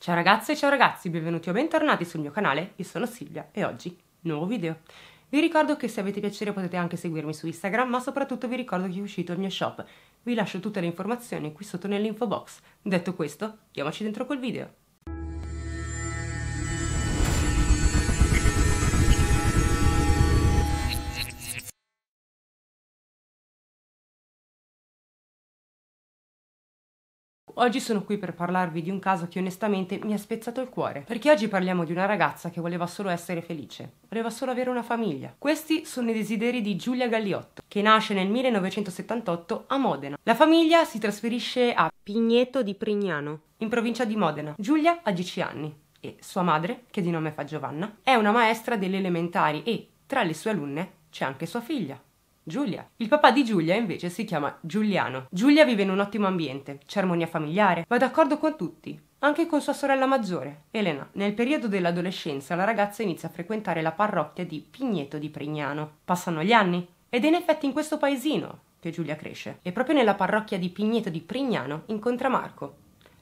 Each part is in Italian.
Ciao ragazze e ciao ragazzi, benvenuti o bentornati sul mio canale, io sono Silvia e oggi nuovo video. Vi ricordo che se avete piacere potete anche seguirmi su Instagram, ma soprattutto vi ricordo che è uscito il mio shop. Vi lascio tutte le informazioni qui sotto nell'info box. Detto questo, diamoci dentro col video. Oggi sono qui per parlarvi di un caso che onestamente mi ha spezzato il cuore, perché oggi parliamo di una ragazza che voleva solo essere felice, voleva solo avere una famiglia. Questi sono i desideri di Giulia Galliotto, che nasce nel 1978 a Modena. La famiglia si trasferisce a Pigneto di Prignano, in provincia di Modena. Giulia ha 10 anni e sua madre, che di nome fa Giovanna, è una maestra delle elementari e, tra le sue alunne, c'è anche sua figlia, Giulia. Il papà di Giulia invece si chiama Giuliano. Giulia vive in un ottimo ambiente, c'è armonia familiare, va d'accordo con tutti, anche con sua sorella maggiore, Elena. Nel periodo dell'adolescenza la ragazza inizia a frequentare la parrocchia di Pigneto di Prignano. Passano gli anni ed è in effetti in questo paesino che Giulia cresce. E proprio nella parrocchia di Pigneto di Prignano incontra Marco.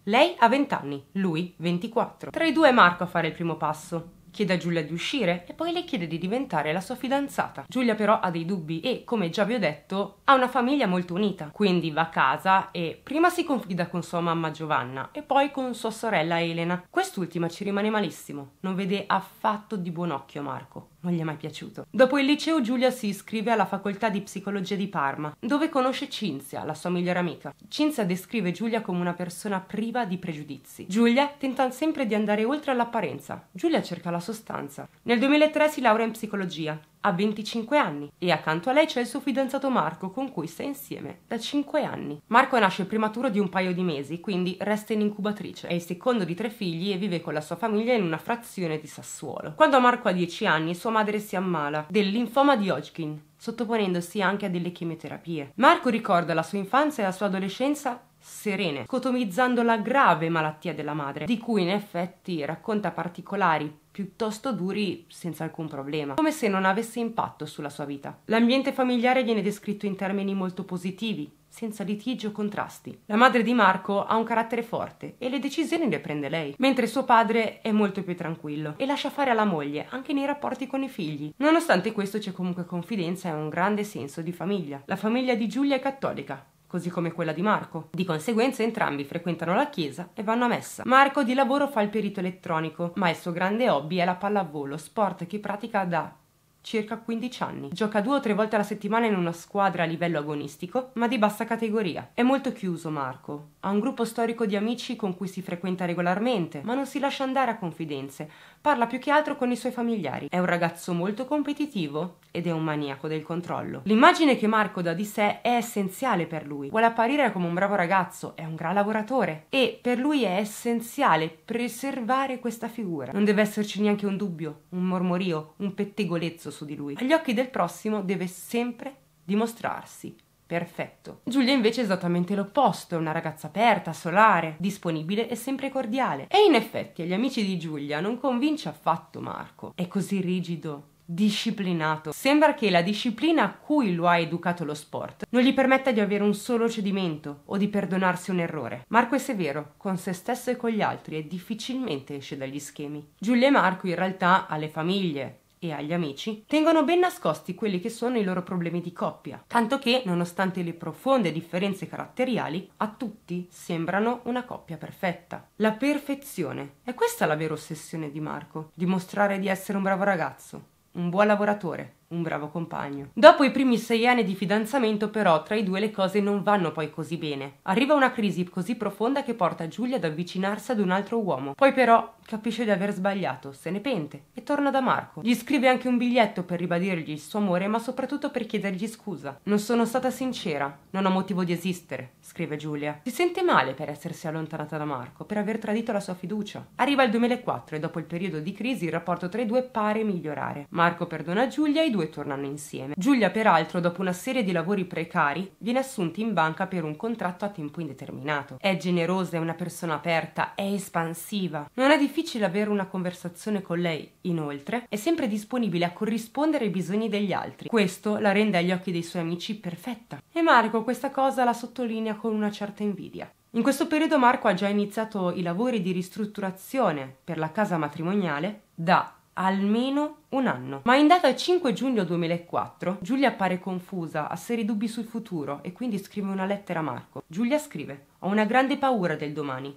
Lei ha 20 anni, lui 24. Tra i due è Marco a fare il primo passo chiede a Giulia di uscire e poi le chiede di diventare la sua fidanzata. Giulia però ha dei dubbi e, come già vi ho detto, ha una famiglia molto unita, quindi va a casa e prima si confida con sua mamma Giovanna e poi con sua sorella Elena. Quest'ultima ci rimane malissimo, non vede affatto di buon occhio Marco non gli è mai piaciuto. Dopo il liceo Giulia si iscrive alla facoltà di psicologia di Parma, dove conosce Cinzia, la sua migliore amica. Cinzia descrive Giulia come una persona priva di pregiudizi. Giulia tenta sempre di andare oltre all'apparenza. Giulia cerca la sostanza. Nel 2003 si laurea in psicologia, ha 25 anni e accanto a lei c'è il suo fidanzato Marco con cui sta insieme da 5 anni. Marco nasce prematuro di un paio di mesi, quindi resta in incubatrice. È il secondo di tre figli e vive con la sua famiglia in una frazione di Sassuolo. Quando Marco ha 10 anni sua madre si ammala del linfoma di Hodgkin, sottoponendosi anche a delle chemioterapie. Marco ricorda la sua infanzia e la sua adolescenza serene, scotomizzando la grave malattia della madre, di cui in effetti racconta particolari piuttosto duri senza alcun problema, come se non avesse impatto sulla sua vita. L'ambiente familiare viene descritto in termini molto positivi, senza litigi o contrasti. La madre di Marco ha un carattere forte e le decisioni le prende lei, mentre suo padre è molto più tranquillo e lascia fare alla moglie anche nei rapporti con i figli. Nonostante questo c'è comunque confidenza e un grande senso di famiglia. La famiglia di Giulia è cattolica, così come quella di Marco. Di conseguenza entrambi frequentano la chiesa e vanno a messa. Marco di lavoro fa il perito elettronico, ma il suo grande hobby è la pallavolo, sport che pratica da circa 15 anni. Gioca due o tre volte alla settimana in una squadra a livello agonistico, ma di bassa categoria. È molto chiuso Marco, ha un gruppo storico di amici con cui si frequenta regolarmente, ma non si lascia andare a confidenze. Parla più che altro con i suoi familiari. È un ragazzo molto competitivo ed è un maniaco del controllo. L'immagine che Marco dà di sé è essenziale per lui. Vuole apparire come un bravo ragazzo, è un gran lavoratore e per lui è essenziale preservare questa figura. Non deve esserci neanche un dubbio, un mormorio, un pettegolezzo su di lui. Agli occhi del prossimo deve sempre dimostrarsi Perfetto. Giulia invece è esattamente l'opposto, è una ragazza aperta, solare, disponibile e sempre cordiale. E in effetti agli amici di Giulia non convince affatto Marco. È così rigido, disciplinato. Sembra che la disciplina a cui lo ha educato lo sport non gli permetta di avere un solo cedimento o di perdonarsi un errore. Marco è severo con se stesso e con gli altri e difficilmente esce dagli schemi. Giulia e Marco in realtà alle famiglie, e agli amici, tengono ben nascosti quelli che sono i loro problemi di coppia, tanto che, nonostante le profonde differenze caratteriali, a tutti sembrano una coppia perfetta. La perfezione. È questa la vera ossessione di Marco, dimostrare di essere un bravo ragazzo, un buon lavoratore, un bravo compagno. Dopo i primi sei anni di fidanzamento, però, tra i due le cose non vanno poi così bene. Arriva una crisi così profonda che porta Giulia ad avvicinarsi ad un altro uomo. Poi, però, capisce di aver sbagliato, se ne pente e torna da Marco. Gli scrive anche un biglietto per ribadirgli il suo amore, ma soprattutto per chiedergli scusa. Non sono stata sincera, non ho motivo di esistere, scrive Giulia. Si sente male per essersi allontanata da Marco, per aver tradito la sua fiducia. Arriva il 2004 e dopo il periodo di crisi il rapporto tra i due pare migliorare. Marco perdona Giulia e i due due tornano insieme. Giulia, peraltro, dopo una serie di lavori precari, viene assunta in banca per un contratto a tempo indeterminato. È generosa, è una persona aperta, è espansiva. Non è difficile avere una conversazione con lei, inoltre, è sempre disponibile a corrispondere ai bisogni degli altri. Questo la rende agli occhi dei suoi amici perfetta. E Marco questa cosa la sottolinea con una certa invidia. In questo periodo Marco ha già iniziato i lavori di ristrutturazione per la casa matrimoniale da almeno un anno. Ma in data 5 giugno 2004 Giulia appare confusa, ha seri dubbi sul futuro e quindi scrive una lettera a Marco. Giulia scrive: Ho una grande paura del domani.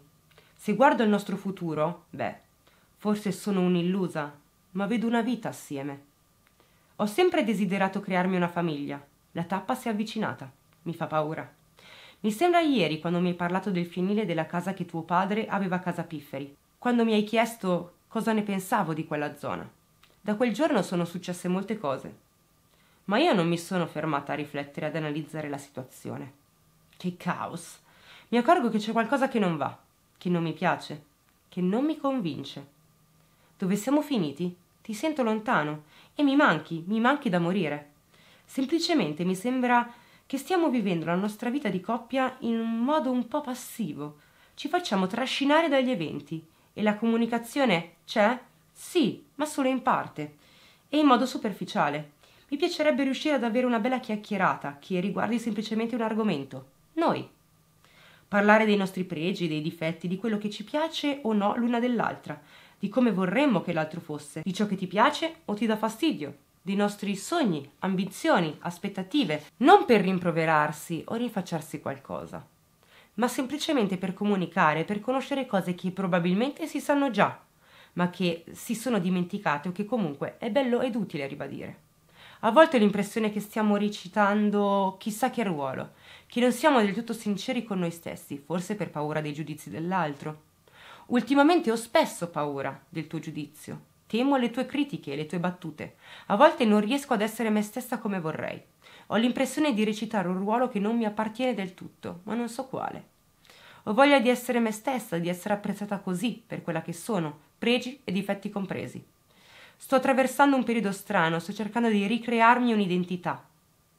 Se guardo il nostro futuro, beh, forse sono un'illusa, ma vedo una vita assieme. Ho sempre desiderato crearmi una famiglia. La tappa si è avvicinata. Mi fa paura. Mi sembra ieri quando mi hai parlato del fienile della casa che tuo padre aveva a casa Pifferi. Quando mi hai chiesto cosa ne pensavo di quella zona. Da quel giorno sono successe molte cose. Ma io non mi sono fermata a riflettere, ad analizzare la situazione. Che caos! Mi accorgo che c'è qualcosa che non va, che non mi piace, che non mi convince. Dove siamo finiti? Ti sento lontano e mi manchi, mi manchi da morire. Semplicemente mi sembra che stiamo vivendo la nostra vita di coppia in un modo un po' passivo. Ci facciamo trascinare dagli eventi e la comunicazione c'è? Sì, ma solo in parte e in modo superficiale. Mi piacerebbe riuscire ad avere una bella chiacchierata che riguardi semplicemente un argomento. Noi. Parlare dei nostri pregi, dei difetti, di quello che ci piace o no l'una dell'altra, di come vorremmo che l'altro fosse, di ciò che ti piace o ti dà fastidio, dei nostri sogni, ambizioni, aspettative, non per rimproverarsi o rinfacciarsi qualcosa ma semplicemente per comunicare, per conoscere cose che probabilmente si sanno già, ma che si sono dimenticate o che comunque è bello ed utile ribadire. A volte ho l'impressione che stiamo recitando chissà che ruolo, che non siamo del tutto sinceri con noi stessi, forse per paura dei giudizi dell'altro. Ultimamente ho spesso paura del tuo giudizio, temo le tue critiche, le tue battute, a volte non riesco ad essere me stessa come vorrei. Ho l'impressione di recitare un ruolo che non mi appartiene del tutto, ma non so quale. Ho voglia di essere me stessa, di essere apprezzata così, per quella che sono, pregi e difetti compresi. Sto attraversando un periodo strano, sto cercando di ricrearmi un'identità,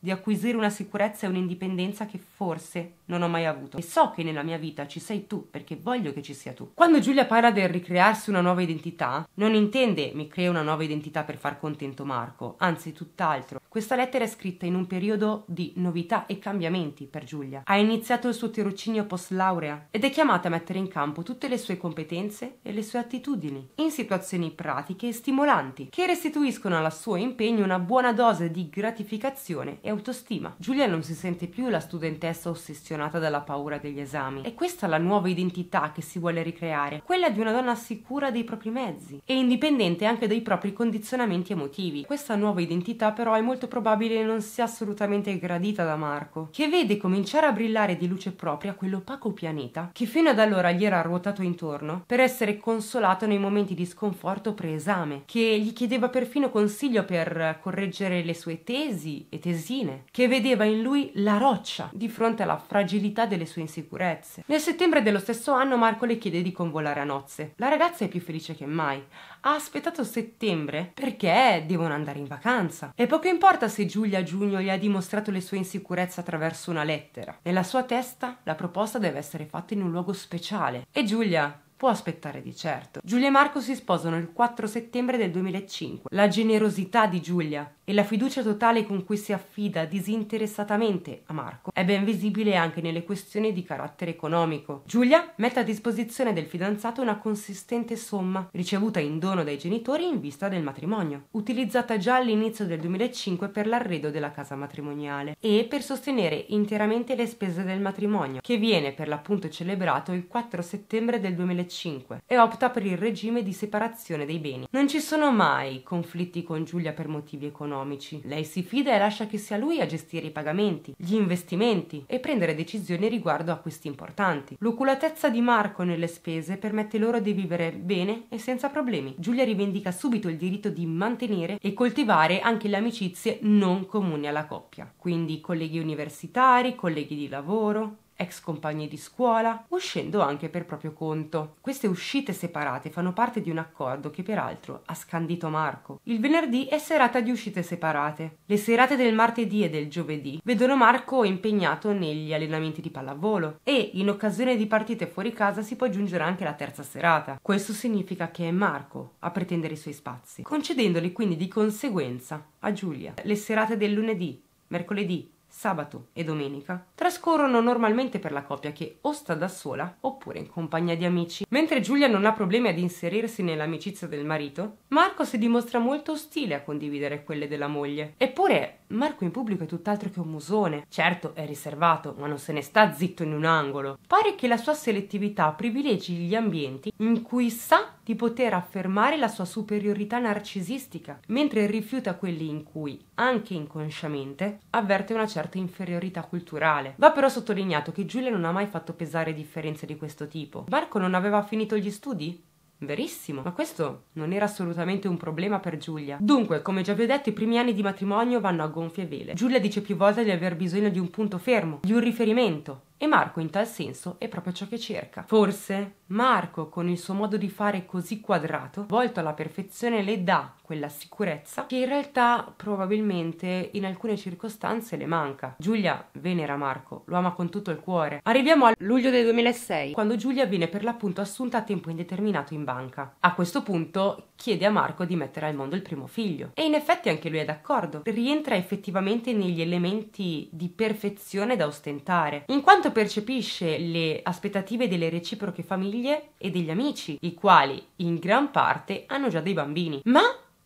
di acquisire una sicurezza e un'indipendenza che forse non ho mai avuto. E so che nella mia vita ci sei tu perché voglio che ci sia tu. Quando Giulia parla del ricrearsi una nuova identità, non intende mi creo una nuova identità per far contento Marco, anzi tutt'altro. Questa lettera è scritta in un periodo di novità e cambiamenti per Giulia. Ha iniziato il suo tirocinio post laurea ed è chiamata a mettere in campo tutte le sue competenze e le sue attitudini in situazioni pratiche e stimolanti che restituiscono al suo impegno una buona dose di gratificazione e e autostima. Giulia non si sente più la studentessa ossessionata dalla paura degli esami. È questa la nuova identità che si vuole ricreare, quella di una donna sicura dei propri mezzi e indipendente anche dai propri condizionamenti emotivi. Questa nuova identità però è molto probabile non sia assolutamente gradita da Marco, che vede cominciare a brillare di luce propria quell'opaco pianeta che fino ad allora gli era ruotato intorno per essere consolato nei momenti di sconforto preesame, che gli chiedeva perfino consiglio per correggere le sue tesi e tesine vicine, che vedeva in lui la roccia di fronte alla fragilità delle sue insicurezze. Nel settembre dello stesso anno Marco le chiede di convolare a nozze. La ragazza è più felice che mai. Ha aspettato settembre perché devono andare in vacanza. E poco importa se Giulia a Giugno gli ha dimostrato le sue insicurezze attraverso una lettera. Nella sua testa la proposta deve essere fatta in un luogo speciale. E Giulia può aspettare di certo. Giulia e Marco si sposano il 4 settembre del 2005. La generosità di Giulia e la fiducia totale con cui si affida disinteressatamente a Marco è ben visibile anche nelle questioni di carattere economico. Giulia mette a disposizione del fidanzato una consistente somma, ricevuta in dono dai genitori in vista del matrimonio, utilizzata già all'inizio del 2005 per l'arredo della casa matrimoniale e per sostenere interamente le spese del matrimonio, che viene per l'appunto celebrato il 4 settembre del 2005 e opta per il regime di separazione dei beni. Non ci sono mai conflitti con Giulia per motivi economici economici. Lei si fida e lascia che sia lui a gestire i pagamenti, gli investimenti e prendere decisioni riguardo a acquisti importanti. L'oculatezza di Marco nelle spese permette loro di vivere bene e senza problemi. Giulia rivendica subito il diritto di mantenere e coltivare anche le amicizie non comuni alla coppia, quindi colleghi universitari, colleghi di lavoro, ex compagni di scuola, uscendo anche per proprio conto. Queste uscite separate fanno parte di un accordo che peraltro ha scandito Marco. Il venerdì è serata di uscite separate. Le serate del martedì e del giovedì vedono Marco impegnato negli allenamenti di pallavolo e in occasione di partite fuori casa si può aggiungere anche la terza serata. Questo significa che è Marco a pretendere i suoi spazi, concedendoli quindi di conseguenza a Giulia. Le serate del lunedì, mercoledì sabato e domenica trascorrono normalmente per la coppia che o sta da sola oppure in compagnia di amici. Mentre Giulia non ha problemi ad inserirsi nell'amicizia del marito, Marco si dimostra molto ostile a condividere quelle della moglie. Eppure Marco in pubblico è tutt'altro che un musone. Certo, è riservato, ma non se ne sta zitto in un angolo. Pare che la sua selettività privilegi gli ambienti in cui sa di poter affermare la sua superiorità narcisistica, mentre rifiuta quelli in cui, anche inconsciamente, avverte una certa inferiorità culturale. Va però sottolineato che Giulia non ha mai fatto pesare differenze di questo tipo. Marco non aveva finito gli studi? Verissimo, ma questo non era assolutamente un problema per Giulia. Dunque, come già vi ho detto, i primi anni di matrimonio vanno a gonfie vele. Giulia dice più volte di aver bisogno di un punto fermo, di un riferimento, e Marco in tal senso è proprio ciò che cerca. Forse Marco, con il suo modo di fare così quadrato, volto alla perfezione, le dà quella sicurezza che in realtà probabilmente in alcune circostanze le manca. Giulia venera Marco, lo ama con tutto il cuore. Arriviamo a luglio del 2006, quando Giulia viene per l'appunto assunta a tempo indeterminato in banca. A questo punto chiede a Marco di mettere al mondo il primo figlio. E in effetti anche lui è d'accordo, rientra effettivamente negli elementi di perfezione da ostentare, in quanto percepisce le aspettative delle reciproche famiglie e degli amici, i quali in gran parte hanno già dei bambini. Ma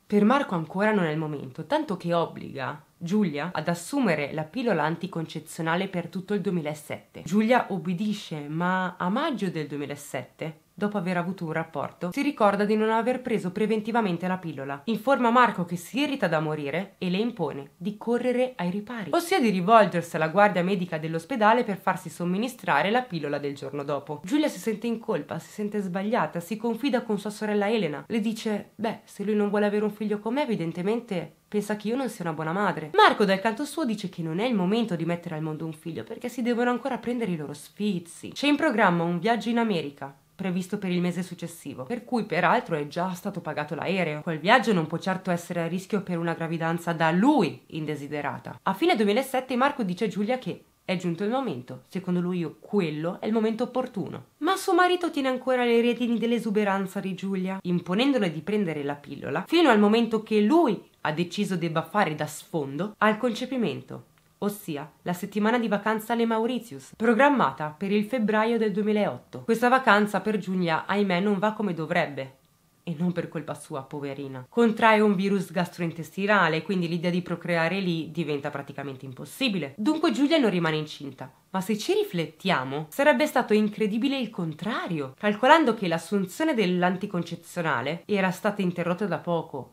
per Marco ancora non è il momento, tanto che obbliga Giulia ad assumere la pillola anticoncezionale per tutto il 2007. Giulia obbedisce, ma a maggio del 2007 dopo aver avuto un rapporto, si ricorda di non aver preso preventivamente la pillola. Informa Marco che si irrita da morire e le impone di correre ai ripari, ossia di rivolgersi alla guardia medica dell'ospedale per farsi somministrare la pillola del giorno dopo. Giulia si sente in colpa, si sente sbagliata, si confida con sua sorella Elena. Le dice: Beh, se lui non vuole avere un figlio con me, evidentemente pensa che io non sia una buona madre. Marco dal canto suo dice che non è il momento di mettere al mondo un figlio perché si devono ancora prendere i loro sfizi. C'è in programma un viaggio in America previsto per il mese successivo, per cui peraltro è già stato pagato l'aereo. Quel viaggio non può certo essere a rischio per una gravidanza da lui indesiderata. A fine 2007 Marco dice a Giulia che è giunto il momento, secondo lui quello è il momento opportuno. Ma suo marito tiene ancora le retini dell'esuberanza di Giulia, imponendole di prendere la pillola fino al momento che lui ha deciso debba fare da sfondo al concepimento ossia la settimana di vacanza alle Mauritius, programmata per il febbraio del 2008. Questa vacanza per Giulia, ahimè, non va come dovrebbe, e non per colpa sua, poverina. Contrae un virus gastrointestinale, quindi l'idea di procreare lì diventa praticamente impossibile. Dunque Giulia non rimane incinta. Ma se ci riflettiamo, sarebbe stato incredibile il contrario, calcolando che l'assunzione dell'anticoncezionale era stata interrotta da poco,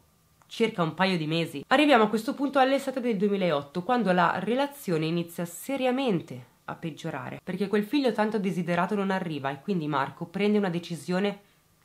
circa un paio di mesi. Arriviamo a questo punto all'estate del 2008, quando la relazione inizia seriamente a peggiorare, perché quel figlio tanto desiderato non arriva e quindi Marco prende una decisione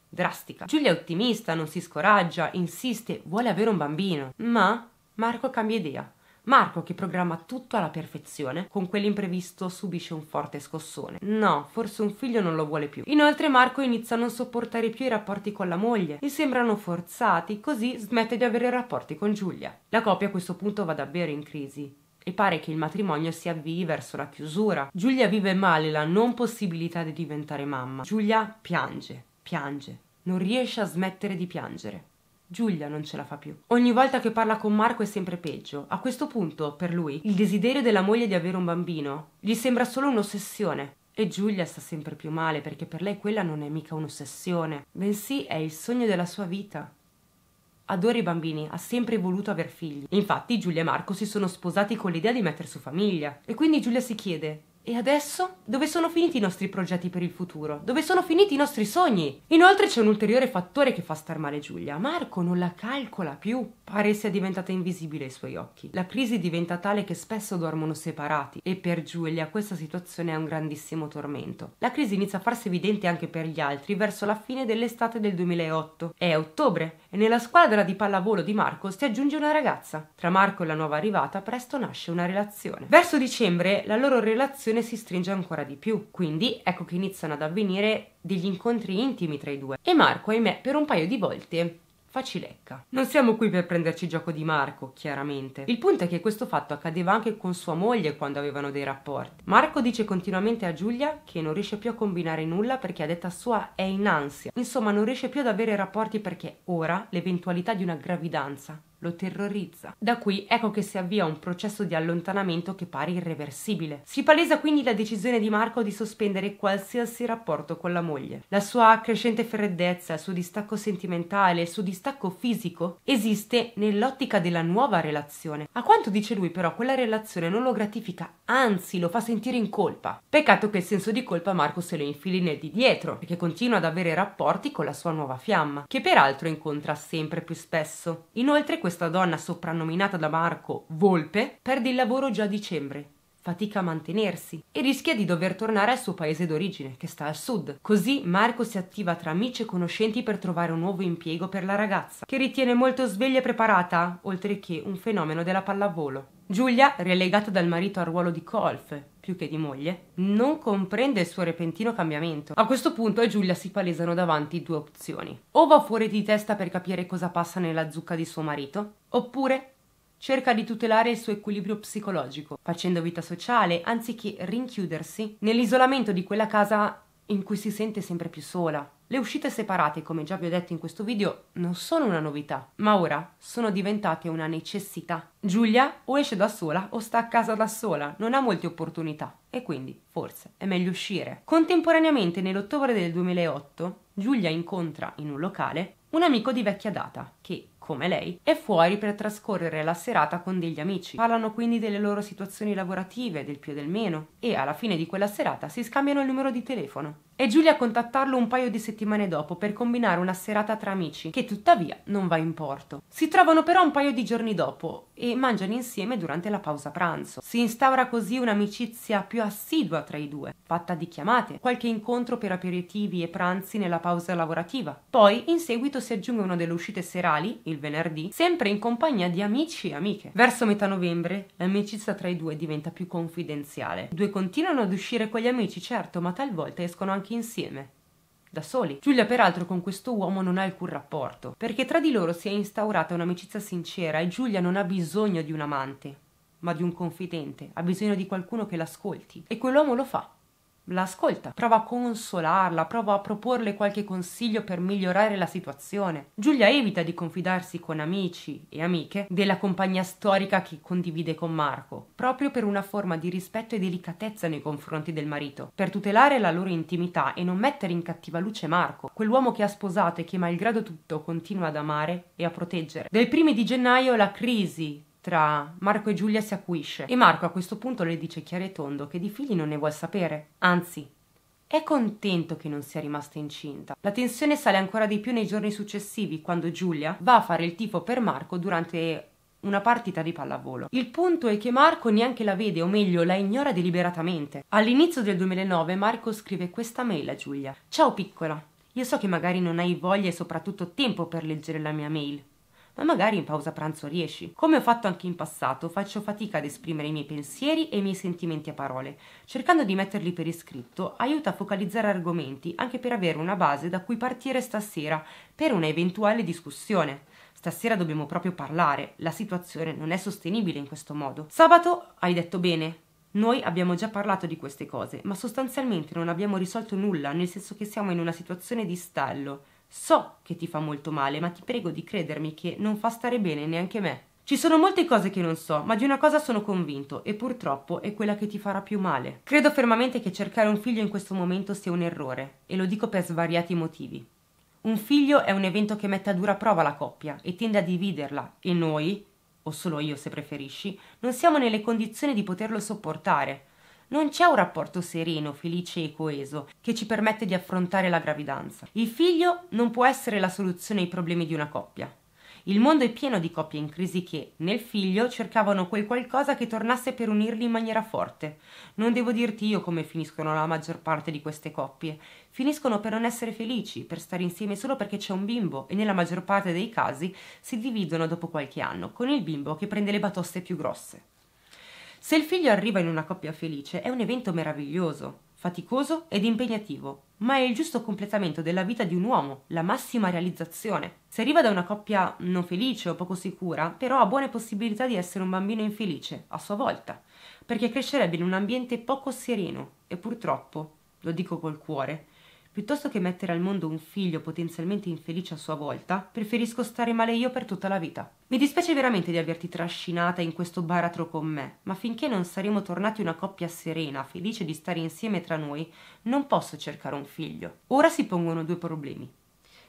drastica. Giulia è ottimista, non si scoraggia, insiste, vuole avere un bambino, ma Marco cambia idea Marco, che programma tutto alla perfezione, con quell'imprevisto subisce un forte scossone. No, forse un figlio non lo vuole più. Inoltre Marco inizia a non sopportare più i rapporti con la moglie, gli sembrano forzati, così smette di avere rapporti con Giulia. La coppia a questo punto va davvero in crisi e pare che il matrimonio si avvii verso la chiusura. Giulia vive male la non possibilità di diventare mamma. Giulia piange, piange, non riesce a smettere di piangere. Giulia non ce la fa più. Ogni volta che parla con Marco è sempre peggio. A questo punto, per lui, il desiderio della moglie di avere un bambino gli sembra solo un'ossessione. E Giulia sta sempre più male perché per lei quella non è mica un'ossessione, bensì è il sogno della sua vita. Adora i bambini, ha sempre voluto aver figli. Infatti Giulia e Marco si sono sposati con l'idea di mettere su famiglia. E quindi Giulia si chiede, e adesso? Dove sono finiti i nostri progetti per il futuro? Dove sono finiti i nostri sogni? Inoltre c'è un ulteriore fattore che fa star male Giulia. Marco non la calcola più. Pare sia diventata invisibile ai suoi occhi. La crisi diventa tale che spesso dormono separati e per Giulia questa situazione è un grandissimo tormento. La crisi inizia a farsi evidente anche per gli altri verso la fine dell'estate del 2008. È ottobre e nella squadra di pallavolo di Marco si aggiunge una ragazza. Tra Marco e la nuova arrivata presto nasce una relazione. Verso dicembre la loro relazione relazione si stringe ancora di più. Quindi ecco che iniziano ad avvenire degli incontri intimi tra i due. E Marco, ahimè, per un paio di volte facilecca. Non siamo qui per prenderci gioco di Marco, chiaramente. Il punto è che questo fatto accadeva anche con sua moglie quando avevano dei rapporti. Marco dice continuamente a Giulia che non riesce più a combinare nulla perché a detta sua è in ansia. Insomma, non riesce più ad avere rapporti perché ora l'eventualità di una gravidanza lo terrorizza. Da qui ecco che si avvia un processo di allontanamento che pare irreversibile. Si palesa quindi la decisione di Marco di sospendere qualsiasi rapporto con la moglie. La sua crescente freddezza, il suo distacco sentimentale, il suo distacco fisico esiste nell'ottica della nuova relazione. A quanto dice lui però quella relazione non lo gratifica, anzi lo fa sentire in colpa. Peccato che il senso di colpa Marco se lo infili nel di dietro, perché continua ad avere rapporti con la sua nuova fiamma, che peraltro incontra sempre più spesso. Inoltre questa donna soprannominata da Marco Volpe perde il lavoro già a dicembre. Fatica a mantenersi e rischia di dover tornare al suo paese d'origine, che sta al sud. Così Marco si attiva tra amici e conoscenti per trovare un nuovo impiego per la ragazza, che ritiene molto sveglia e preparata, oltre che un fenomeno della pallavolo. Giulia, relegata dal marito al ruolo di colf, più che di moglie, non comprende il suo repentino cambiamento. A questo punto a Giulia si palesano davanti due opzioni. O va fuori di testa per capire cosa passa nella zucca di suo marito, oppure cerca di tutelare il suo equilibrio psicologico, facendo vita sociale anziché rinchiudersi nell'isolamento di quella casa in cui si sente sempre più sola. Le uscite separate, come già vi ho detto in questo video, non sono una novità, ma ora sono diventate una necessità. Giulia o esce da sola o sta a casa da sola, non ha molte opportunità e quindi forse è meglio uscire. Contemporaneamente, nell'ottobre del 2008, Giulia incontra in un locale un amico di vecchia data che come lei, è fuori per trascorrere la serata con degli amici. Parlano quindi delle loro situazioni lavorative, del più e del meno, e alla fine di quella serata si scambiano il numero di telefono. È Giulia a contattarlo un paio di settimane dopo per combinare una serata tra amici, che tuttavia non va in porto. Si trovano però un paio di giorni dopo e mangiano insieme durante la pausa pranzo. Si instaura così un'amicizia più assidua tra i due, fatta di chiamate, qualche incontro per aperitivi e pranzi nella pausa lavorativa. Poi in seguito si aggiungono delle uscite serali, il venerdì, sempre in compagnia di amici e amiche. Verso metà novembre l'amicizia tra i due diventa più confidenziale. I due continuano ad uscire con gli amici, certo, ma talvolta escono anche che insieme. Da soli. Giulia peraltro con questo uomo non ha alcun rapporto, perché tra di loro si è instaurata un'amicizia sincera e Giulia non ha bisogno di un amante, ma di un confidente, ha bisogno di qualcuno che l'ascolti. E quell'uomo lo fa, l'ascolta, prova a consolarla, prova a proporle qualche consiglio per migliorare la situazione. Giulia evita di confidarsi con amici e amiche della compagnia storica che condivide con Marco, proprio per una forma di rispetto e delicatezza nei confronti del marito, per tutelare la loro intimità e non mettere in cattiva luce Marco, quell'uomo che ha sposato e che malgrado tutto continua ad amare e a proteggere. Dai primi di gennaio la crisi tra Marco e Giulia si acuisce e Marco a questo punto le dice chiaro e tondo che di figli non ne vuol sapere, anzi è contento che non sia rimasta incinta. La tensione sale ancora di più nei giorni successivi, quando Giulia va a fare il tifo per Marco durante una partita di pallavolo. Il punto è che Marco neanche la vede, o meglio, la ignora deliberatamente. All'inizio del 2009 Marco scrive questa mail a Giulia. Ciao piccola, io so che magari non hai voglia e soprattutto tempo per leggere la mia mail, ma magari in pausa pranzo riesci. Come ho fatto anche in passato, faccio fatica ad esprimere i miei pensieri e i miei sentimenti a parole. Cercando di metterli per iscritto, aiuta a focalizzare argomenti anche per avere una base da cui partire stasera per una eventuale discussione. Stasera dobbiamo proprio parlare, la situazione non è sostenibile in questo modo. Sabato hai detto bene, noi abbiamo già parlato di queste cose, ma sostanzialmente non abbiamo risolto nulla, nel senso che siamo in una situazione di stallo. So che ti fa molto male, ma ti prego di credermi che non fa stare bene neanche me. Ci sono molte cose che non so, ma di una cosa sono convinto, e purtroppo è quella che ti farà più male. Credo fermamente che cercare un figlio in questo momento sia un errore, e lo dico per svariati motivi. Un figlio è un evento che mette a dura prova la coppia e tende a dividerla, e noi, o solo io se preferisci, non siamo nelle condizioni di poterlo sopportare. Non c'è un rapporto sereno, felice e coeso che ci permette di affrontare la gravidanza. Il figlio non può essere la soluzione ai problemi di una coppia. Il mondo è pieno di coppie in crisi che, nel figlio, cercavano quel qualcosa che tornasse per unirli in maniera forte. Non devo dirti io come finiscono la maggior parte di queste coppie. Finiscono per non essere felici, per stare insieme solo perché c'è un bimbo e nella maggior parte dei casi si dividono dopo qualche anno, con il bimbo che prende le batoste più grosse. Se il figlio arriva in una coppia felice è un evento meraviglioso, faticoso ed impegnativo, ma è il giusto completamento della vita di un uomo, la massima realizzazione. Se arriva da una coppia non felice o poco sicura, però ha buone possibilità di essere un bambino infelice, a sua volta, perché crescerebbe in un ambiente poco sereno e purtroppo, lo dico col cuore, Piuttosto che mettere al mondo un figlio potenzialmente infelice a sua volta, preferisco stare male io per tutta la vita. Mi dispiace veramente di averti trascinata in questo baratro con me, ma finché non saremo tornati una coppia serena, felice di stare insieme tra noi, non posso cercare un figlio. Ora si pongono due problemi.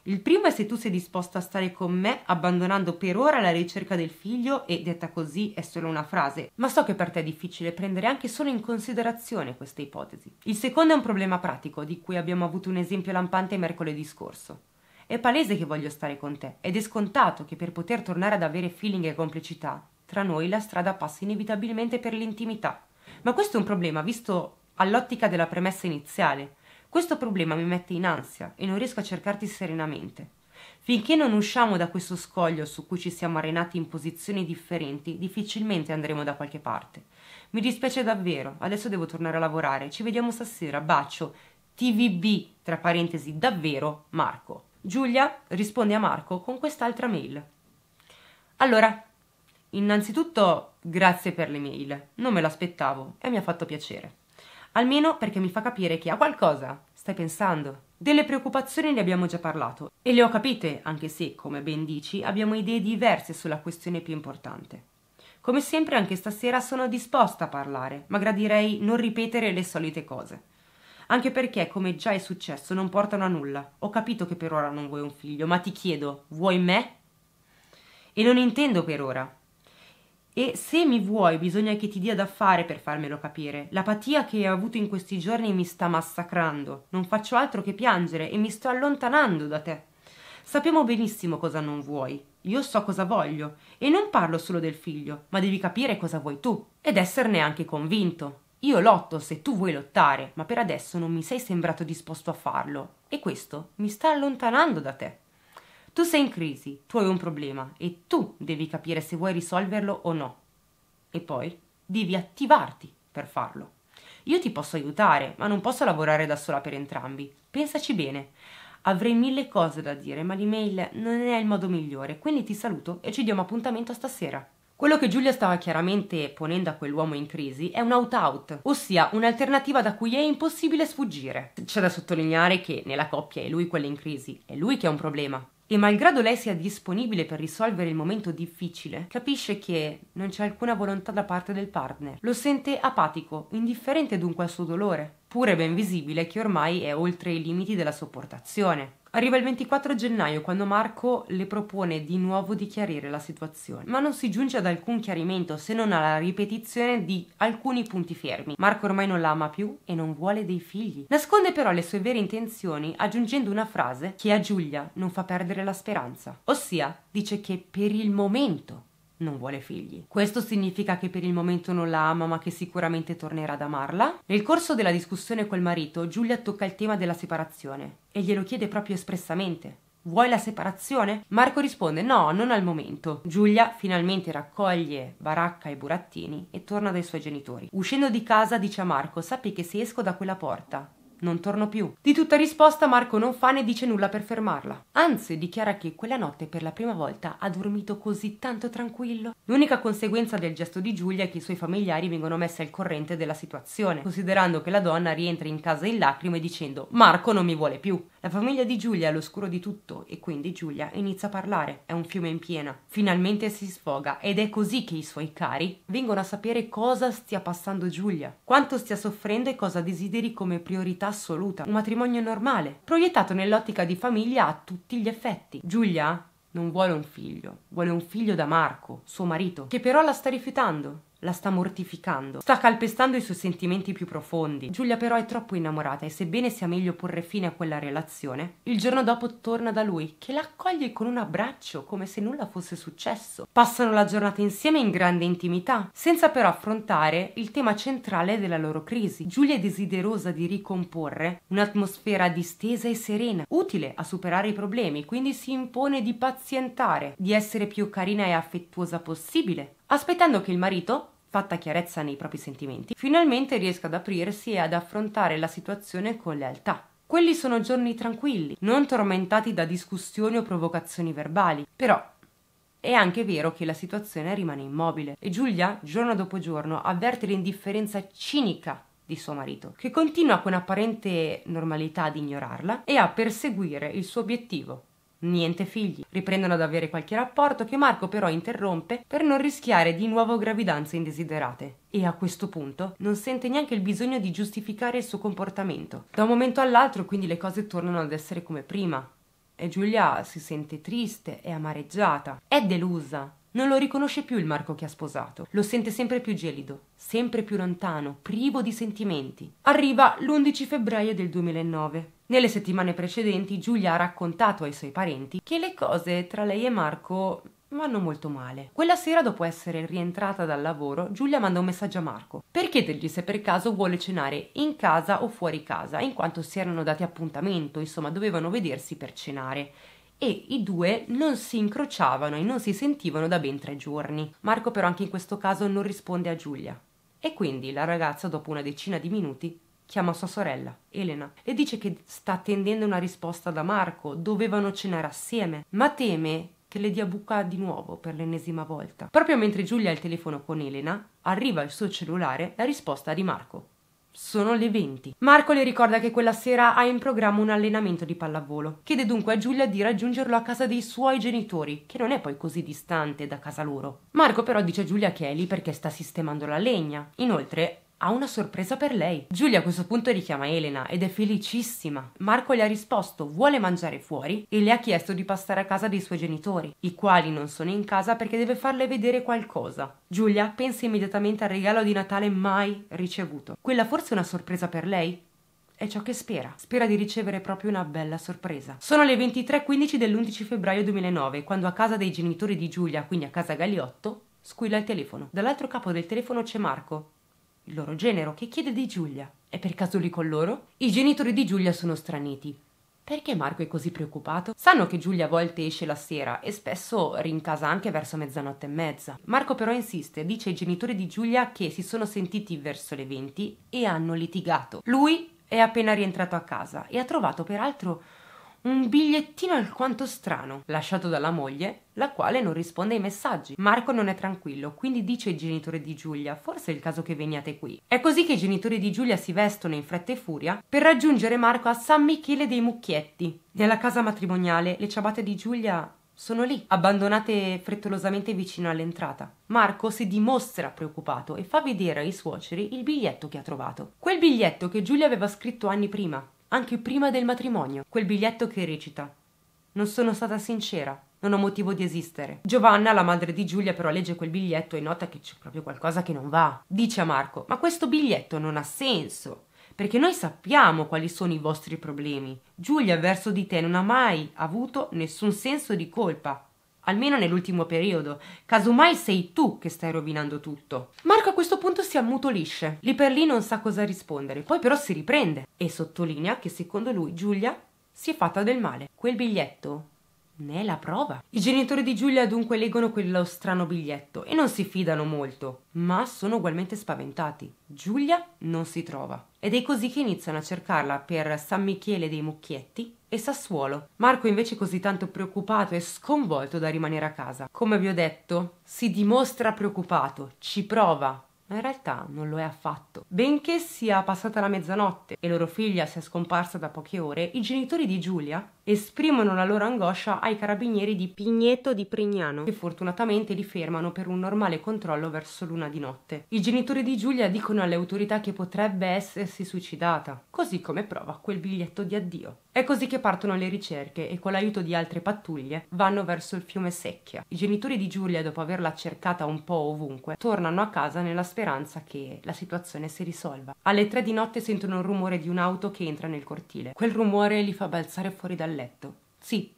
Il primo è se tu sei disposta a stare con me, abbandonando per ora la ricerca del figlio e, detta così, è solo una frase, ma so che per te è difficile prendere anche solo in considerazione questa ipotesi. Il secondo è un problema pratico, di cui abbiamo avuto un esempio lampante mercoledì scorso. È palese che voglio stare con te, ed è scontato che per poter tornare ad avere feeling e complicità, tra noi la strada passa inevitabilmente per l'intimità. Ma questo è un problema visto all'ottica della premessa iniziale, questo problema mi mette in ansia e non riesco a cercarti serenamente. Finché non usciamo da questo scoglio su cui ci siamo arenati in posizioni differenti, difficilmente andremo da qualche parte. Mi dispiace davvero, adesso devo tornare a lavorare. Ci vediamo stasera, bacio. TVB, tra parentesi, davvero, Marco. Giulia risponde a Marco con quest'altra mail. Allora, innanzitutto grazie per le mail, non me l'aspettavo e mi ha fatto piacere. Almeno perché mi fa capire che ha qualcosa Stai pensando? Delle preoccupazioni ne abbiamo già parlato e le ho capite, anche se, come ben dici, abbiamo idee diverse sulla questione più importante. Come sempre anche stasera sono disposta a parlare, ma gradirei non ripetere le solite cose. Anche perché, come già è successo, non portano a nulla. Ho capito che per ora non vuoi un figlio, ma ti chiedo, vuoi me? E non intendo per ora, e se mi vuoi bisogna che ti dia da fare per farmelo capire. L'apatia che ho avuto in questi giorni mi sta massacrando, non faccio altro che piangere e mi sto allontanando da te. Sappiamo benissimo cosa non vuoi, io so cosa voglio e non parlo solo del figlio, ma devi capire cosa vuoi tu ed esserne anche convinto. Io lotto se tu vuoi lottare, ma per adesso non mi sei sembrato disposto a farlo e questo mi sta allontanando da te. Tu sei in crisi, tu hai un problema e tu devi capire se vuoi risolverlo o no. E poi devi attivarti per farlo. Io ti posso aiutare, ma non posso lavorare da sola per entrambi. Pensaci bene. Avrei mille cose da dire, ma l'email non è il modo migliore, quindi ti saluto e ci diamo appuntamento stasera. Quello che Giulia stava chiaramente ponendo a quell'uomo in crisi è un out-out, ossia un'alternativa da cui è impossibile sfuggire. C'è da sottolineare che nella coppia è lui quello in crisi, è lui che ha un problema, e malgrado lei sia disponibile per risolvere il momento difficile, capisce che non c'è alcuna volontà da parte del partner. Lo sente apatico, indifferente dunque al suo dolore, pure ben visibile che ormai è oltre i limiti della sopportazione. Arriva il 24 gennaio quando Marco le propone di nuovo di chiarire la situazione, ma non si giunge ad alcun chiarimento se non alla ripetizione di alcuni punti fermi. Marco ormai non la ama più e non vuole dei figli. Nasconde però le sue vere intenzioni aggiungendo una frase che a Giulia non fa perdere la speranza, ossia dice che per il momento non vuole figli. Questo significa che per il momento non la ama, ma che sicuramente tornerà ad amarla? Nel corso della discussione col marito, Giulia tocca il tema della separazione e glielo chiede proprio espressamente. Vuoi la separazione? Marco risponde no, non al momento. Giulia finalmente raccoglie Baracca e Burattini e torna dai suoi genitori. Uscendo di casa dice a Marco sappi che se esco da quella porta non torno più. Di tutta risposta Marco non fa né dice nulla per fermarla. Anzi, dichiara che quella notte per la prima volta ha dormito così tanto tranquillo. L'unica conseguenza del gesto di Giulia è che i suoi familiari vengono messi al corrente della situazione, considerando che la donna rientra in casa in lacrime dicendo Marco non mi vuole più. La famiglia di Giulia è all'oscuro di tutto e quindi Giulia inizia a parlare. È un fiume in piena. Finalmente si sfoga ed è così che i suoi cari vengono a sapere cosa stia passando Giulia, quanto stia soffrendo e cosa desideri come priorità assoluta, un matrimonio normale, proiettato nell'ottica di famiglia a tutti gli effetti. Giulia non vuole un figlio, vuole un figlio da Marco, suo marito, che però la sta rifiutando. La sta mortificando, sta calpestando i suoi sentimenti più profondi. Giulia però è troppo innamorata e sebbene sia meglio porre fine a quella relazione, il giorno dopo torna da lui che la accoglie con un abbraccio come se nulla fosse successo. Passano la giornata insieme in grande intimità, senza però affrontare il tema centrale della loro crisi. Giulia è desiderosa di ricomporre un'atmosfera distesa e serena, utile a superare i problemi, quindi si impone di pazientare, di essere più carina e affettuosa possibile aspettando che il marito, fatta chiarezza nei propri sentimenti, finalmente riesca ad aprirsi e ad affrontare la situazione con lealtà. Quelli sono giorni tranquilli, non tormentati da discussioni o provocazioni verbali, però è anche vero che la situazione rimane immobile e Giulia, giorno dopo giorno, avverte l'indifferenza cinica di suo marito, che continua con apparente normalità ad ignorarla e a perseguire il suo obiettivo, Niente figli. Riprendono ad avere qualche rapporto che Marco però interrompe per non rischiare di nuovo gravidanze indesiderate. E a questo punto non sente neanche il bisogno di giustificare il suo comportamento. Da un momento all'altro quindi le cose tornano ad essere come prima. E Giulia si sente triste e amareggiata. È delusa non lo riconosce più il Marco che ha sposato, lo sente sempre più gelido, sempre più lontano, privo di sentimenti. Arriva l'11 febbraio del 2009. Nelle settimane precedenti Giulia ha raccontato ai suoi parenti che le cose tra lei e Marco vanno molto male. Quella sera, dopo essere rientrata dal lavoro, Giulia manda un messaggio a Marco per chiedergli se per caso vuole cenare in casa o fuori casa, in quanto si erano dati appuntamento, insomma dovevano vedersi per cenare e i due non si incrociavano e non si sentivano da ben tre giorni. Marco però anche in questo caso non risponde a Giulia. E quindi la ragazza, dopo una decina di minuti, chiama sua sorella, Elena, e dice che sta attendendo una risposta da Marco, dovevano cenare assieme, ma teme che le dia buca di nuovo per l'ennesima volta. Proprio mentre Giulia ha il telefono con Elena, arriva il suo cellulare la risposta di Marco. Sono le 20. Marco le ricorda che quella sera ha in programma un allenamento di pallavolo. Chiede dunque a Giulia di raggiungerlo a casa dei suoi genitori, che non è poi così distante da casa loro. Marco però dice a Giulia che è lì perché sta sistemando la legna. Inoltre ha una sorpresa per lei. Giulia a questo punto richiama Elena ed è felicissima. Marco le ha risposto vuole mangiare fuori e le ha chiesto di passare a casa dei suoi genitori, i quali non sono in casa perché deve farle vedere qualcosa. Giulia pensa immediatamente al regalo di Natale mai ricevuto. Quella forse è una sorpresa per lei? è ciò che spera. Spera di ricevere proprio una bella sorpresa. Sono le 23.15 dell'11 febbraio 2009, quando a casa dei genitori di Giulia, quindi a casa Galiotto, squilla il telefono. Dall'altro capo del telefono c'è Marco, il loro genero, che chiede di Giulia. È per caso lì con loro? I genitori di Giulia sono straniti. Perché Marco è così preoccupato? Sanno che Giulia a volte esce la sera e spesso rincasa anche verso mezzanotte e mezza. Marco però insiste, dice ai genitori di Giulia che si sono sentiti verso le 20 e hanno litigato. Lui è appena rientrato a casa e ha trovato peraltro un bigliettino alquanto strano, lasciato dalla moglie, la quale non risponde ai messaggi. Marco non è tranquillo, quindi dice ai genitori di Giulia: Forse è il caso che veniate qui. È così che i genitori di Giulia si vestono in fretta e furia per raggiungere Marco a San Michele dei Mucchietti. Nella casa matrimoniale, le ciabatte di Giulia sono lì, abbandonate frettolosamente vicino all'entrata. Marco si dimostra preoccupato e fa vedere ai suoceri il biglietto che ha trovato. Quel biglietto che Giulia aveva scritto anni prima, anche prima del matrimonio, quel biglietto che recita. Non sono stata sincera, non ho motivo di esistere. Giovanna, la madre di Giulia, però legge quel biglietto e nota che c'è proprio qualcosa che non va. Dice a Marco, ma questo biglietto non ha senso, perché noi sappiamo quali sono i vostri problemi. Giulia verso di te non ha mai avuto nessun senso di colpa, almeno nell'ultimo periodo. Casomai sei tu che stai rovinando tutto. Marco a questo punto si ammutolisce, lì per lì non sa cosa rispondere, poi però si riprende e sottolinea che secondo lui Giulia si è fatta del male. Quel biglietto ne è la prova. I genitori di Giulia dunque leggono quello strano biglietto e non si fidano molto, ma sono ugualmente spaventati. Giulia non si trova. Ed è così che iniziano a cercarla per San Michele dei Mucchietti e Sassuolo. Marco invece così tanto preoccupato e sconvolto da rimanere a casa. Come vi ho detto, si dimostra preoccupato, ci prova, ma in realtà non lo è affatto. Benché sia passata la mezzanotte e loro figlia sia scomparsa da poche ore, i genitori di Giulia esprimono la loro angoscia ai carabinieri di Pigneto di Prignano, che fortunatamente li fermano per un normale controllo verso l'una di notte. I genitori di Giulia dicono alle autorità che potrebbe essersi suicidata, così come prova quel biglietto di addio. È così che partono le ricerche e con l'aiuto di altre pattuglie vanno verso il fiume Secchia. I genitori di Giulia, dopo averla cercata un po' ovunque, tornano a casa nella speranza che la situazione si risolva. Alle tre di notte sentono il rumore di un'auto che entra nel cortile. Quel rumore li fa balzare fuori dall'acqua letto. Sì,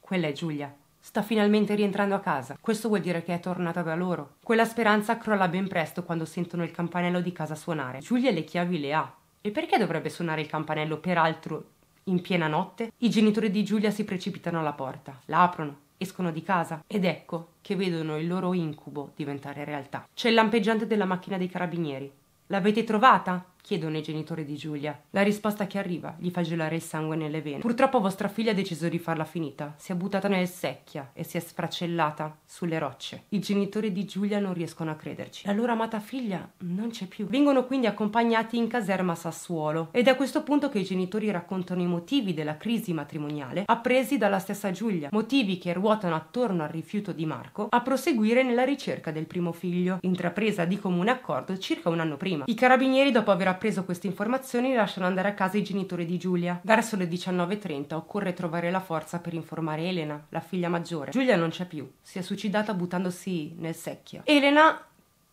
quella è Giulia. Sta finalmente rientrando a casa. Questo vuol dire che è tornata da loro. Quella speranza crolla ben presto quando sentono il campanello di casa suonare. Giulia le chiavi le ha. E perché dovrebbe suonare il campanello, peraltro, in piena notte? I genitori di Giulia si precipitano alla porta, la aprono, escono di casa ed ecco che vedono il loro incubo diventare realtà. C'è il lampeggiante della macchina dei carabinieri. L'avete trovata? chiedono i genitori di Giulia. La risposta che arriva gli fa gelare il sangue nelle vene. Purtroppo vostra figlia ha deciso di farla finita, si è buttata nel secchia e si è sfracellata sulle rocce. I genitori di Giulia non riescono a crederci. La loro amata figlia non c'è più. Vengono quindi accompagnati in caserma Sassuolo ed è a questo punto che i genitori raccontano i motivi della crisi matrimoniale appresi dalla stessa Giulia, motivi che ruotano attorno al rifiuto di Marco a proseguire nella ricerca del primo figlio, intrapresa di comune accordo circa un anno prima. I carabinieri dopo aver aveva preso queste informazioni lasciano andare a casa i genitori di Giulia. Verso le 19.30 occorre trovare la forza per informare Elena, la figlia maggiore. Giulia non c'è più, si è suicidata buttandosi nel secchio. Elena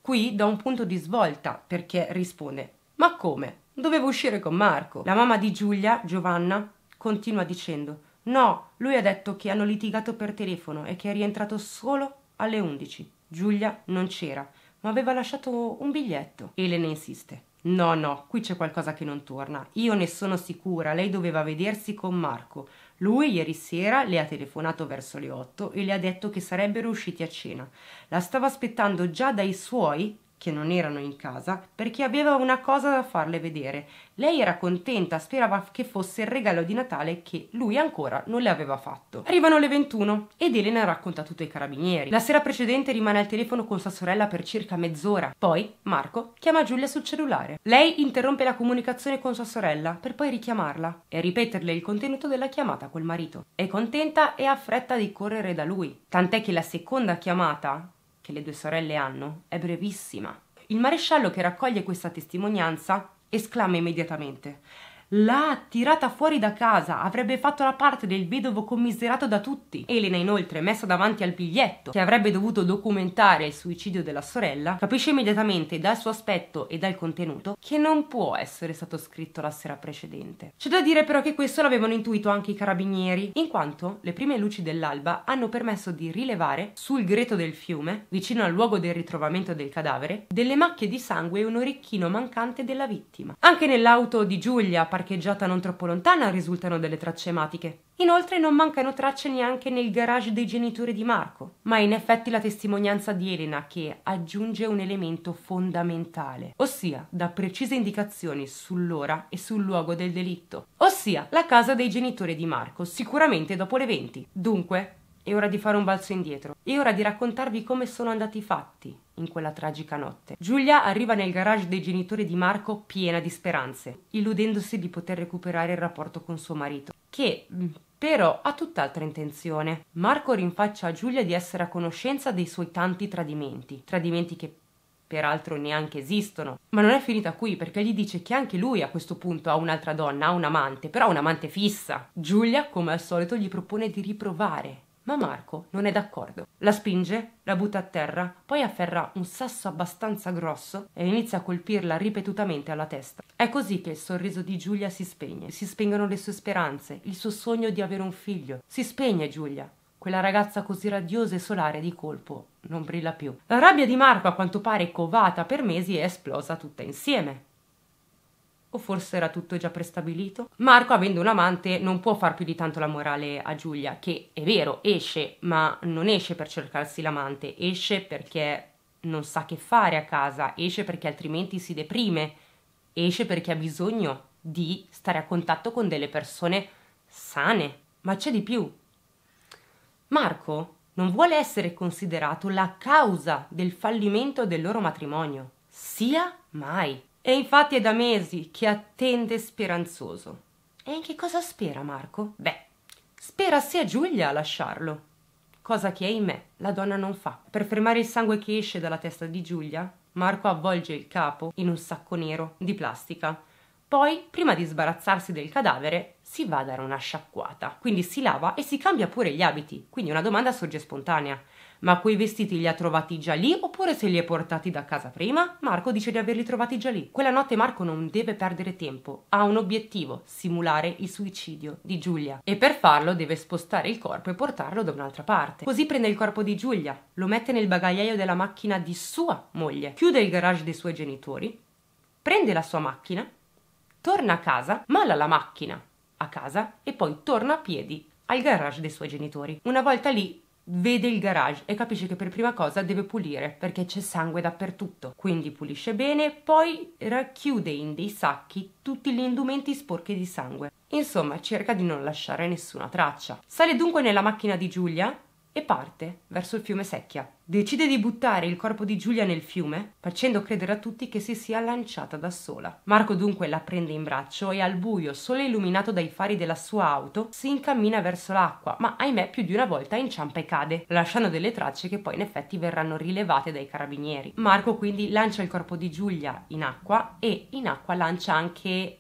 qui dà un punto di svolta perché risponde: Ma come? Dovevo uscire con Marco. La mamma di Giulia, Giovanna, continua dicendo: No, lui ha detto che hanno litigato per telefono e che è rientrato solo alle 11. Giulia non c'era, ma aveva lasciato un biglietto. Elena insiste. No, no, qui c'è qualcosa che non torna. Io ne sono sicura, lei doveva vedersi con Marco. Lui ieri sera le ha telefonato verso le otto e le ha detto che sarebbero usciti a cena. La stava aspettando già dai suoi che non erano in casa, perché aveva una cosa da farle vedere. Lei era contenta, sperava che fosse il regalo di Natale che lui ancora non le aveva fatto. Arrivano le 21 ed Elena racconta tutto ai carabinieri. La sera precedente rimane al telefono con sua sorella per circa mezz'ora. Poi Marco chiama Giulia sul cellulare. Lei interrompe la comunicazione con sua sorella per poi richiamarla e ripeterle il contenuto della chiamata col marito. È contenta e ha fretta di correre da lui. Tant'è che la seconda chiamata che le due sorelle hanno è brevissima. Il maresciallo che raccoglie questa testimonianza esclama immediatamente l'ha tirata fuori da casa, avrebbe fatto la parte del vedovo commiserato da tutti. Elena inoltre, messa davanti al biglietto che avrebbe dovuto documentare il suicidio della sorella, capisce immediatamente dal suo aspetto e dal contenuto che non può essere stato scritto la sera precedente. C'è da dire però che questo l'avevano intuito anche i carabinieri, in quanto le prime luci dell'alba hanno permesso di rilevare sul greto del fiume, vicino al luogo del ritrovamento del cadavere, delle macchie di sangue e un orecchino mancante della vittima. Anche nell'auto di Giulia, parcheggiata non troppo lontana risultano delle tracce ematiche. Inoltre non mancano tracce neanche nel garage dei genitori di Marco, ma è in effetti la testimonianza di Elena che aggiunge un elemento fondamentale, ossia dà precise indicazioni sull'ora e sul luogo del delitto, ossia la casa dei genitori di Marco, sicuramente dopo le 20. Dunque, è ora di fare un balzo indietro. È ora di raccontarvi come sono andati i fatti in quella tragica notte. Giulia arriva nel garage dei genitori di Marco piena di speranze, illudendosi di poter recuperare il rapporto con suo marito, che mm, però ha tutt'altra intenzione. Marco rinfaccia a Giulia di essere a conoscenza dei suoi tanti tradimenti, tradimenti che peraltro neanche esistono. Ma non è finita qui perché gli dice che anche lui a questo punto ha un'altra donna, ha un amante, però ha un amante fissa. Giulia, come al solito, gli propone di riprovare ma Marco non è d'accordo. La spinge, la butta a terra, poi afferra un sasso abbastanza grosso e inizia a colpirla ripetutamente alla testa. È così che il sorriso di Giulia si spegne, si spengono le sue speranze, il suo sogno di avere un figlio. Si spegne Giulia. Quella ragazza così radiosa e solare di colpo non brilla più. La rabbia di Marco, a quanto pare covata per mesi, è esplosa tutta insieme. O forse era tutto già prestabilito? Marco, avendo un amante, non può far più di tanto la morale a Giulia, che è vero, esce, ma non esce per cercarsi l'amante, esce perché non sa che fare a casa, esce perché altrimenti si deprime, esce perché ha bisogno di stare a contatto con delle persone sane. Ma c'è di più. Marco non vuole essere considerato la causa del fallimento del loro matrimonio, sia mai. E infatti è da mesi che attende speranzoso. E in che cosa spera Marco? Beh, spera sia Giulia a lasciarlo. Cosa che, ahimè, la donna non fa. Per fermare il sangue che esce dalla testa di Giulia, Marco avvolge il capo in un sacco nero di plastica. Poi, prima di sbarazzarsi del cadavere, si va a dare una sciacquata. Quindi si lava e si cambia pure gli abiti. Quindi una domanda sorge spontanea. Ma quei vestiti li ha trovati già lì oppure se li è portati da casa prima? Marco dice di averli trovati già lì. Quella notte Marco non deve perdere tempo, ha un obiettivo, simulare il suicidio di Giulia. E per farlo deve spostare il corpo e portarlo da un'altra parte. Così prende il corpo di Giulia, lo mette nel bagagliaio della macchina di sua moglie, chiude il garage dei suoi genitori, prende la sua macchina, torna a casa, mala la macchina a casa e poi torna a piedi al garage dei suoi genitori. Una volta lì vede il garage e capisce che per prima cosa deve pulire perché c'è sangue dappertutto. Quindi pulisce bene, poi racchiude in dei sacchi tutti gli indumenti sporchi di sangue. Insomma, cerca di non lasciare nessuna traccia. Sale dunque nella macchina di Giulia e parte verso il fiume Secchia. Decide di buttare il corpo di Giulia nel fiume, facendo credere a tutti che si sia lanciata da sola. Marco dunque la prende in braccio e al buio, solo illuminato dai fari della sua auto, si incammina verso l'acqua, ma ahimè più di una volta inciampa e cade, lasciando delle tracce che poi in effetti verranno rilevate dai carabinieri. Marco quindi lancia il corpo di Giulia in acqua e in acqua lancia anche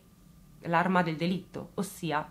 l'arma del delitto, ossia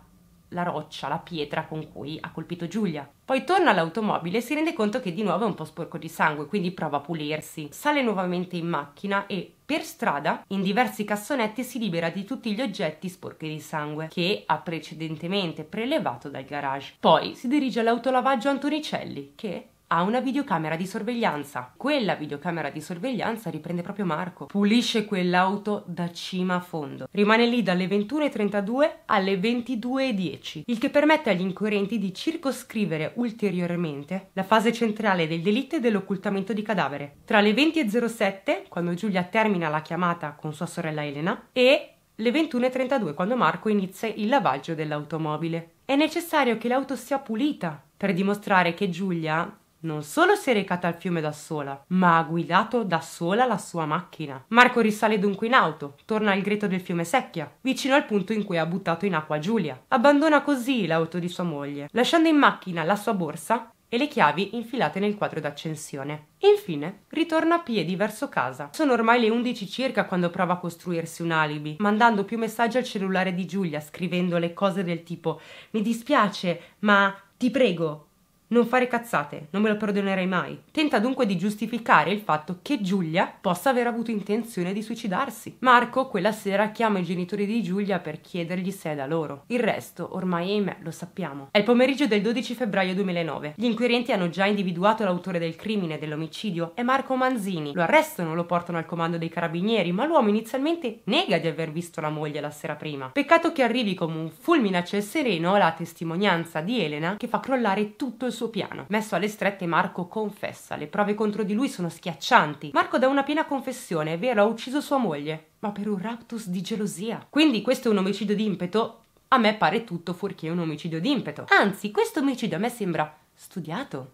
la roccia, la pietra con cui ha colpito Giulia. Poi torna all'automobile e si rende conto che di nuovo è un po' sporco di sangue, quindi prova a pulirsi. Sale nuovamente in macchina e per strada, in diversi cassonetti, si libera di tutti gli oggetti sporchi di sangue che ha precedentemente prelevato dal garage. Poi si dirige all'autolavaggio Antonicelli, che ha una videocamera di sorveglianza. Quella videocamera di sorveglianza riprende proprio Marco. Pulisce quell'auto da cima a fondo. Rimane lì dalle 21.32 alle 22.10, il che permette agli incoerenti di circoscrivere ulteriormente la fase centrale del delitto e dell'occultamento di cadavere. Tra le 20.07, quando Giulia termina la chiamata con sua sorella Elena, e le 21.32 quando Marco inizia il lavaggio dell'automobile. È necessario che l'auto sia pulita per dimostrare che Giulia non solo si è recata al fiume da sola, ma ha guidato da sola la sua macchina. Marco risale dunque in auto, torna al greto del fiume Secchia, vicino al punto in cui ha buttato in acqua Giulia. Abbandona così l'auto di sua moglie, lasciando in macchina la sua borsa e le chiavi infilate nel quadro d'accensione. Infine, ritorna a piedi verso casa. Sono ormai le 11 circa quando prova a costruirsi un alibi, mandando più messaggi al cellulare di Giulia, scrivendole cose del tipo: Mi dispiace, ma ti prego, non fare cazzate, non me lo perdonerei mai. Tenta dunque di giustificare il fatto che Giulia possa aver avuto intenzione di suicidarsi. Marco quella sera chiama i genitori di Giulia per chiedergli se è da loro. Il resto, ormai ahimè, lo sappiamo. È il pomeriggio del 12 febbraio 2009. Gli inquirenti hanno già individuato l'autore del crimine, dell'omicidio, è Marco Manzini. Lo arrestano, lo portano al comando dei carabinieri, ma l'uomo inizialmente nega di aver visto la moglie la sera prima. Peccato che arrivi come un fulmine a ciel sereno la testimonianza di Elena che fa crollare tutto il suo piano. Messo alle strette, Marco confessa. Le prove contro di lui sono schiaccianti. Marco dà una piena confessione. vero, ha ucciso sua moglie. Ma per un raptus di gelosia. Quindi questo è un omicidio d'impeto? A me pare tutto fuorché un omicidio d'impeto. Anzi, questo omicidio a me sembra studiato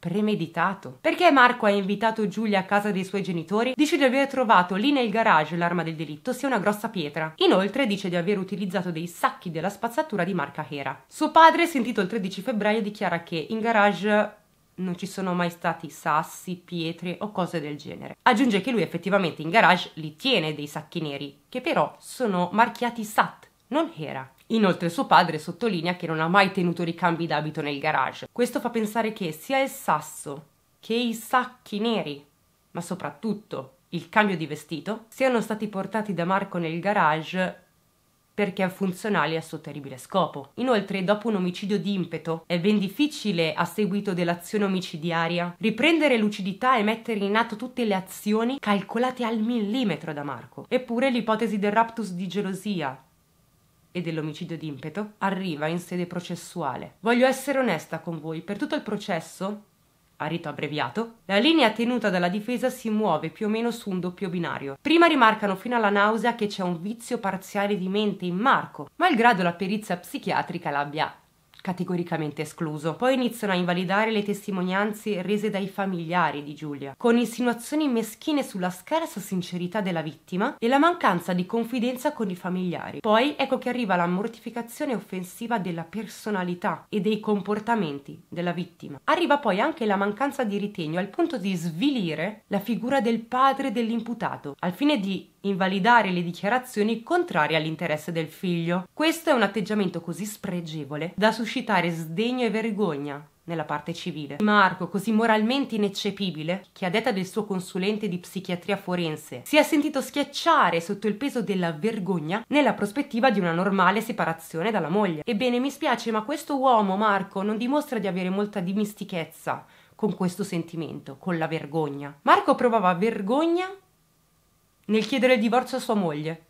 premeditato. Perché Marco ha invitato Giulia a casa dei suoi genitori? Dice di aver trovato lì nel garage l'arma del delitto sia una grossa pietra. Inoltre dice di aver utilizzato dei sacchi della spazzatura di marca Hera. Suo padre, sentito il 13 febbraio, dichiara che in garage non ci sono mai stati sassi, pietre o cose del genere. Aggiunge che lui effettivamente in garage li tiene dei sacchi neri, che però sono marchiati SAT, non era. Inoltre suo padre sottolinea che non ha mai tenuto ricambi d'abito nel garage. Questo fa pensare che sia il sasso che i sacchi neri, ma soprattutto il cambio di vestito, siano stati portati da Marco nel garage perché funzionali al suo terribile scopo. Inoltre, dopo un omicidio di impeto, è ben difficile, a seguito dell'azione omicidiaria, riprendere lucidità e mettere in atto tutte le azioni calcolate al millimetro da Marco. Eppure l'ipotesi del raptus di gelosia, e dell'omicidio d'impeto arriva in sede processuale. Voglio essere onesta con voi, per tutto il processo, a rito abbreviato, la linea tenuta dalla difesa si muove più o meno su un doppio binario. Prima rimarcano fino alla nausea che c'è un vizio parziale di mente in Marco, malgrado la perizia psichiatrica l'abbia categoricamente escluso. Poi iniziano a invalidare le testimonianze rese dai familiari di Giulia, con insinuazioni meschine sulla scarsa sincerità della vittima e la mancanza di confidenza con i familiari. Poi ecco che arriva la mortificazione offensiva della personalità e dei comportamenti della vittima. Arriva poi anche la mancanza di ritegno al punto di svilire la figura del padre dell'imputato, al fine di invalidare le dichiarazioni contrarie all'interesse del figlio. Questo è un atteggiamento così spregevole da suscitare suscitare sdegno e vergogna nella parte civile. Marco, così moralmente ineccepibile, che a detta del suo consulente di psichiatria forense si è sentito schiacciare sotto il peso della vergogna nella prospettiva di una normale separazione dalla moglie. Ebbene, mi spiace, ma questo uomo, Marco, non dimostra di avere molta dimistichezza con questo sentimento, con la vergogna. Marco provava vergogna nel chiedere il divorzio a sua moglie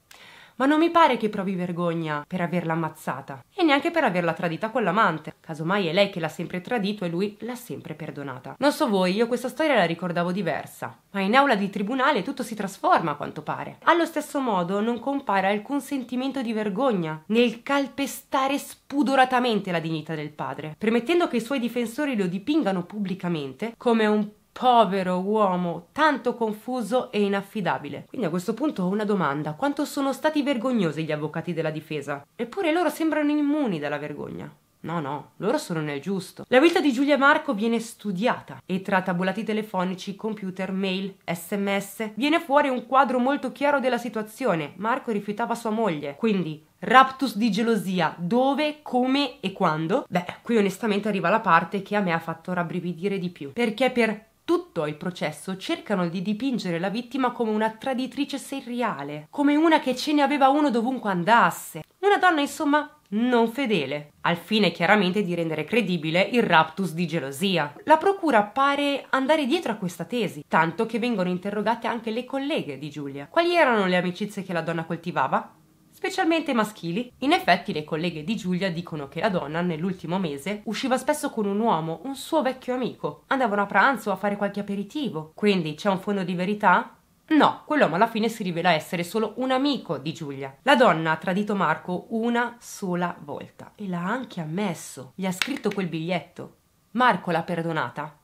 ma non mi pare che provi vergogna per averla ammazzata e neanche per averla tradita con l'amante. Casomai è lei che l'ha sempre tradito e lui l'ha sempre perdonata. Non so voi, io questa storia la ricordavo diversa, ma in aula di tribunale tutto si trasforma a quanto pare. Allo stesso modo non compare alcun sentimento di vergogna nel calpestare spudoratamente la dignità del padre, permettendo che i suoi difensori lo dipingano pubblicamente come un povero uomo tanto confuso e inaffidabile. Quindi a questo punto ho una domanda: quanto sono stati vergognosi gli avvocati della difesa? Eppure loro sembrano immuni dalla vergogna. No, no, loro sono nel giusto. La vita di Giulia Marco viene studiata e tra tabulati telefonici, computer, mail, sms viene fuori un quadro molto chiaro della situazione. Marco rifiutava sua moglie, quindi Raptus di gelosia, dove, come e quando? Beh, qui onestamente arriva la parte che a me ha fatto rabbrividire di più, perché per tutto il processo cercano di dipingere la vittima come una traditrice seriale, come una che ce ne aveva uno dovunque andasse, una donna insomma non fedele, al fine chiaramente di rendere credibile il raptus di gelosia. La procura pare andare dietro a questa tesi, tanto che vengono interrogate anche le colleghe di Giulia. Quali erano le amicizie che la donna coltivava? specialmente maschili. In effetti le colleghe di Giulia dicono che la donna nell'ultimo mese usciva spesso con un uomo, un suo vecchio amico. Andavano a pranzo o a fare qualche aperitivo. Quindi c'è un fondo di verità? No, quell'uomo alla fine si rivela essere solo un amico di Giulia. La donna ha tradito Marco una sola volta e l'ha anche ammesso. Gli ha scritto quel biglietto. Marco l'ha perdonata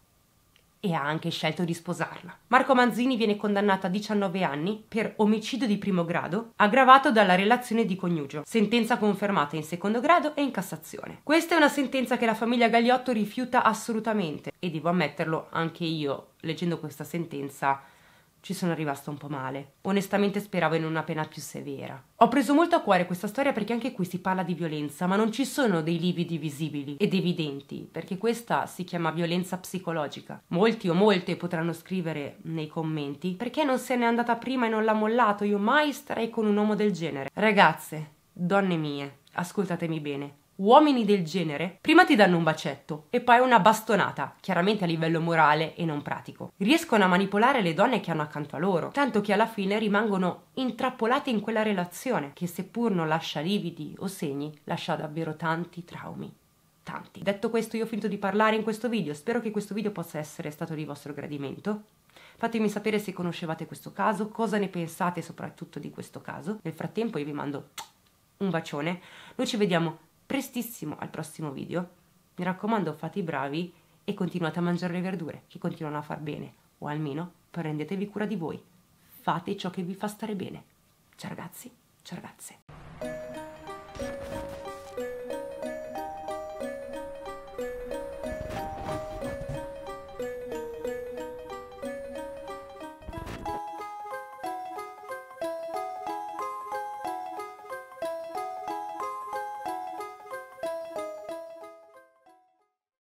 e ha anche scelto di sposarla. Marco Manzini viene condannato a 19 anni per omicidio di primo grado, aggravato dalla relazione di coniugio, sentenza confermata in secondo grado e in Cassazione. Questa è una sentenza che la famiglia Gagliotto rifiuta assolutamente e devo ammetterlo anche io, leggendo questa sentenza, ci sono rimasta un po' male. Onestamente speravo in una pena più severa. Ho preso molto a cuore questa storia perché anche qui si parla di violenza, ma non ci sono dei lividi visibili ed evidenti, perché questa si chiama violenza psicologica. Molti o molte potranno scrivere nei commenti perché non se n'è andata prima e non l'ha mollato, io mai starei con un uomo del genere. Ragazze, donne mie, ascoltatemi bene. Uomini del genere prima ti danno un bacetto e poi una bastonata, chiaramente a livello morale e non pratico. Riescono a manipolare le donne che hanno accanto a loro, tanto che alla fine rimangono intrappolate in quella relazione, che seppur non lascia lividi o segni, lascia davvero tanti traumi. Tanti. Detto questo, io ho finito di parlare in questo video, spero che questo video possa essere stato di vostro gradimento. Fatemi sapere se conoscevate questo caso, cosa ne pensate soprattutto di questo caso. Nel frattempo io vi mando un bacione, noi ci vediamo prestissimo al prossimo video. Mi raccomando, fate i bravi e continuate a mangiare le verdure che continuano a far bene, o almeno prendetevi cura di voi. Fate ciò che vi fa stare bene. Ciao ragazzi, ciao ragazze.